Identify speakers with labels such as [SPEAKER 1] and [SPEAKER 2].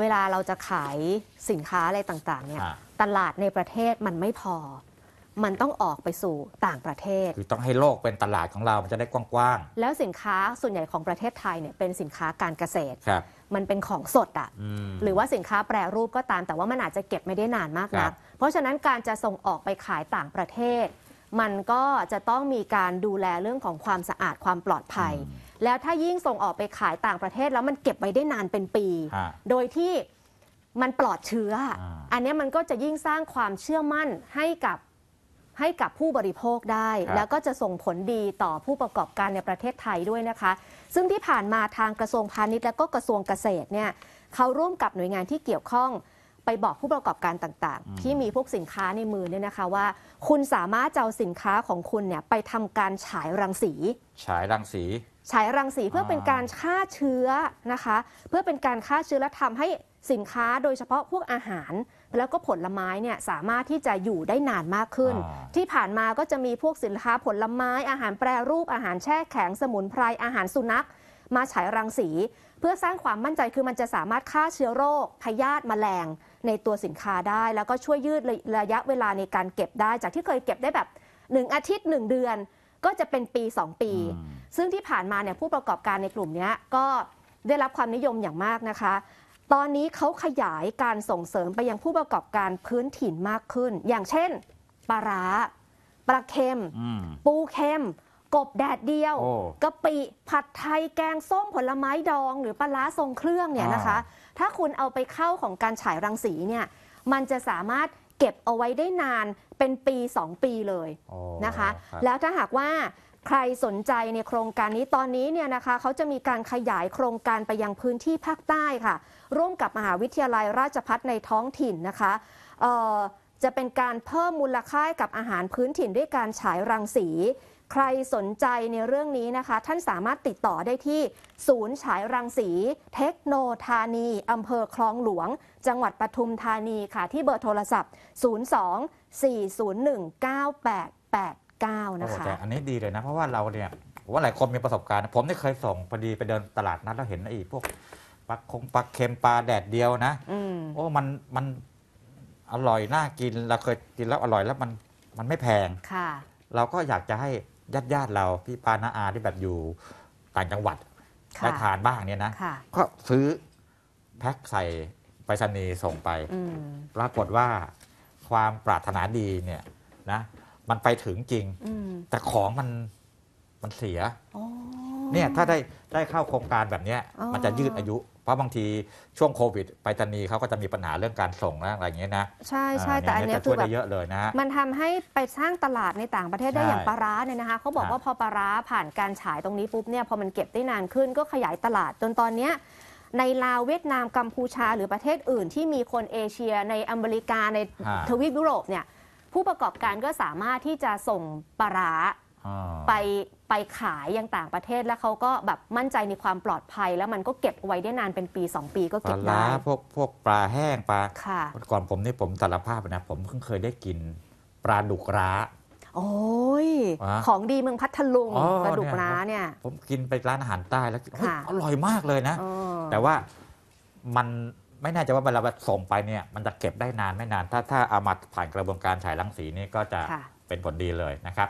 [SPEAKER 1] เวลาเราจะขายสินค้าอะไรต่างๆเนี่ยตลาดในประเทศมันไม่พอ มันต้องออกไปสู่ต่างประเทศ
[SPEAKER 2] คือต้องให้โลกเป็นตลาดของเรา มันจะได้กว้าง
[SPEAKER 1] ๆ แล้วสินค้าส่วนใหญ่ของประเทศไทยเนี่ยเป็นสินค้าการเกษตรครับมันเป็นของสดอ่ะหรือว่าสินค้าแปรรูปก็ตาม แต่ว่ามันอาจจะเก็บไม่ได้นานมากนักเพราะฉะนั้นการจะส่งออกไปขายต่างประเทศ มันก็จะต้องมีการดูแลเรื่องของความสะอาดความปลอดภัยแล้วถ้ายิ่งส่งออกไปขายต่างประเทศ แล้วมันเก็บไว้ได้นานเป็นปี โดยที่มันปลอดเชื้อออันนี้มันก็จะยิ่งสร้างความเชื่อมั่นให้กับให้กับผู้บริโภคได้ แล้วก็จะส่งผลดีต่อผู้ประกอบการในประเทศไทยด้วยนะคะ ซึ่งที่ผ่านมาทางกระทรวงพาณิชย์และก็กระทรวงเกษตรเนี่ยเขาร่วมกับหน่วยงานที่เกี่ยวข้องไปบอกผู้ประกอบการต่าง ๆ ที่มีพวกสินค้าในมือเนี่ยนะคะว่า คุณสามารถจะเอาสินค้าของคุณเนี่ยไปทำการฉายรังสี
[SPEAKER 2] ฉายรังสี
[SPEAKER 1] ฉายรังสีเพื่อเป็นการฆ่าเชื้อนะคะ เพื่อเป็นการฆ่าเชื้อและทำให้สินค้าโดยเฉพาะพวกอาหาร แล้วก็ผลไม้เนี่ยสามารถที่จะอยู่ได้นานมากขึ้น ที่ผ่านมาก็จะมีพวกสินค้าผลไม้ อาหารแปรรูปอาหารแช่แข็งสมุนไพรอาหารสุนัข มาฉายรังสี เพื่อสร้างความมั่นใจคือมันจะสามารถฆ่าเชื้อโรคพยาธิแมลง ในตัวสินค้าได้ แล้วก็ช่วยยืดระยะเวลาในการเก็บได้ จากที่เคยเก็บได้แบบ 1 อาทิตย์ 1 เดือนก็จะเป็นปี 2 ปีซึ่งที่ผ่านมาเนี่ยผู้ประกอบการในกลุ่มนี้ก็ได้รับความนิยมอย่างมากนะคะ ตอนนี้เขาขยายการส่งเสริมไปยังผู้ประกอบการพื้นถิ่นมากขึ้น อย่างเช่นปลาร้าปลาเค็ม ปูเค็ม กบแดดเดียว กะปิ ผัดไทยแกงส้มผลไม้ดอง หรือปลาร้าทรงเครื่องเนี่ยนะคะ ถ้าคุณเอาไปเข้าของการฉายรังสีเนี่ย มันจะสามารถเก็บเอาไว้ได้นานเป็นปี2ปีเลยนะคะ แล้วถ้าหากว่าใครสนใจในโครงการนี้ตอนนี้เนี่ยนะคะเขาจะมีการขยายโครงการไปยังพื้นที่ภาคใต้ค่ะ ร่วมกับมหาวิทยาลัยราชพัฒในท้องถิ่นนะคะจะเป็นการเพิ่มมูลค่ากับอาหารพื้นถิ่นด้วยการฉายรังสี ใครสนใจในเรื่องนี้นะคะท่านสามารถติดต่อได้ที่ศูนย์ฉายรังสี เทคโนธานีอำเภอคลองหลวง จังหวัดปทุมธานีค่ะที่เบอร์โทรศัพท์ 02 401 9889 -19 นะคะอแต่
[SPEAKER 2] อันนี้ดีเลยนะเพราะว่าเราเนี่ยว่าหลายคนมีประสบการณ์ ผมนี่เคยส่งพอดีไปเดินตลาดนัดแล้วเห็นไอ้พวกปลาคงปลาเค็มปลาแดดเดียวนะอโอ้มัน มันอร่อย น่ากินเราเคยกินแล้วอร่อยแล้วมันมันไม่แพงค่ะเราก็อยากจะให้ญาติญาติเรา พี่ปานาอาที่แบบอยู่ ต่างจังหวัด ได้ทานบ้างเนี่ยนะ ก็ซื้อแพ็คใส่ไปรษณีย์ส่งไปปรากฏว่า ความปรารถนาดีเนี่ยนะมันไปถึงจริงแต่ของมันมันเสียเนี่ยถ้าได้ได้เข้าโครงการแบบนี้มันจะยืดอายุเพราะบางทีช่วงโควิดไปตันีเขาก็จะมีปัญหาเรื่องการส่งอะไรอย่างเงี้ยนะใช่ใช่แต่อันนี้คือแบบมัน
[SPEAKER 1] ทำให้ไปสร้างตลาดในต่างประเทศได้อย่างปลาร้าเนี่ยนะคะเขาบอกว่าพอปลาร้าผ่านการฉายตรงนี้ปุ๊บเนี่ยพอมันเก็บได้นานขึ้น ก็ขยายตลาดจนตอนเนี้ยในลาวเวียดนามกัมพูชาหรือประเทศอื่น ที่มีคนเอเชียในอเมริกาในทวีปยุโรปเนี่ยผู้ประกอบการก็สามารถที่จะส่งปลาไปไปขายยังต่างประเทศแล้วเขาก็แบบมั่นใจในความปลอดภัย แล้วมันก็เก็บไว้ได้นานเป็นปี 2 ปีก็เก็บได้ปลา
[SPEAKER 2] พวกพวกปลาแห้งปลาก่อนผมนี่ผมสารภาพนะ ผมเพิ่งเคยได้กิน ปลาดุกร้า
[SPEAKER 1] โอ้ย ของดีเมืองพัทลุงปลาดุกร้าเนี่ย
[SPEAKER 2] ผมกินไปร้านอาหารใต้แล้ว อร่อยมากเลยนะ แต่ว่ามันไม่แน่ใจว่าเวลาส่งไปเนี่ยมันจะเก็บได้นานไม่นาน ถ้าถ้าเอามาผ่านกระบวนการฉายรังสีนี่ ก็จะเป็นผลดีเลยนะครับ